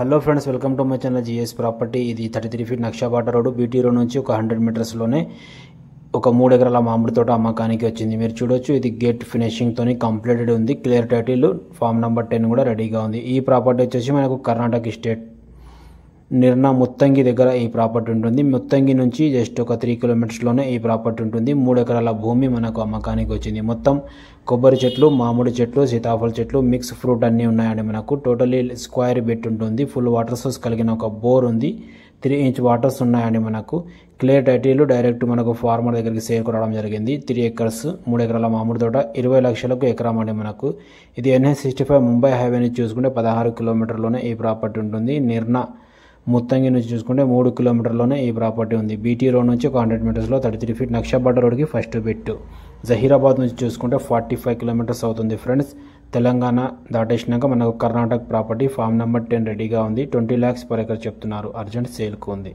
hello friends welcome to my channel GS property ఇది thirty three feet నక్షాబాట road BT road నుంచి ఒక hundred మీటర్స్లోనే ఒక మూడు ఎకరాల మామిడి తోట అమ్మకానికి వచ్చింది మీరు చూడొచ్చు ఇది గేట్ ఫినిషింగ్తో కంప్లీటెడ్ ఉంది clear title form number ten కూడా రెడీగా ఉంది ఈ ప్రాపర్టీ వచ్చేసి మనకు కర్ణాటక స్టేట్ నిర్నా ముత్తంగి దగ్గర ఈ ప్రాపర్టీ ఉంటుంది ముత్తంగి నుంచి జస్ట్ ఒక త్రీ కిలోమీటర్స్లోనే ఈ ప్రాపర్టీ ఉంటుంది మూడు ఎకరాల భూమి మనకు అమ్మకానికి వచ్చింది మొత్తం కొబ్బరి చెట్లు మామిడి చెట్లు సీతాఫల చెట్లు మిక్స్ ఫ్రూట్ అన్నీ ఉన్నాయండి మనకు టోటలీ స్క్వేర్ బెట్ ఉంటుంది ఫుల్ వాటర్ సోర్స్ కలిగిన ఒక బోర్ ఉంది త్రీ ఇంచ్ వాటర్స్ ఉన్నాయండి మనకు క్లే టైటిల్ డైరెక్ట్ మనకు ఫార్మర్ దగ్గరికి చేరుకోవడం జరిగింది త్రీ ఎకర్స్ మూడు ఎకరాల మామిడి తోట ఇరవై లక్షలకు ఎకరం అండి మనకు ఇది ఎన్హెచ్ సిక్స్టీ ఫైవ్ ముంబై హైవేని చూసుకుంటే పదహారు కిలోమీటర్లోనే ఈ ప్రాపర్టీ ఉంటుంది నిర్నా ముత్తంగి నుంచి చూసుకుంటే మూడు కిలోమీటర్లోనే ఈ ప్రాపర్టీ ఉంది బీటీ రోడ్ నుంచి ఒక హండ్రెడ్ మీటర్స్లో థర్టీ త్రీ ఫీట్ నక్షబడ్డ రోడ్కి ఫస్ట్ బెట్టు జహీరాబాద్ నుంచి చూసుకుంటే ఫార్టీ ఫైవ్ కిలోమీటర్స్ అవుతుంది ఫ్రెండ్స్ తెలంగాణ దాటేసినాక మనకు Karnataka property form number ten రెడీగా ఉంది ట్వంటీ ల్యాక్స్ పర్ ఎకర్ చెప్తున్నారు అర్జెంట్ సేల్కు ఉంది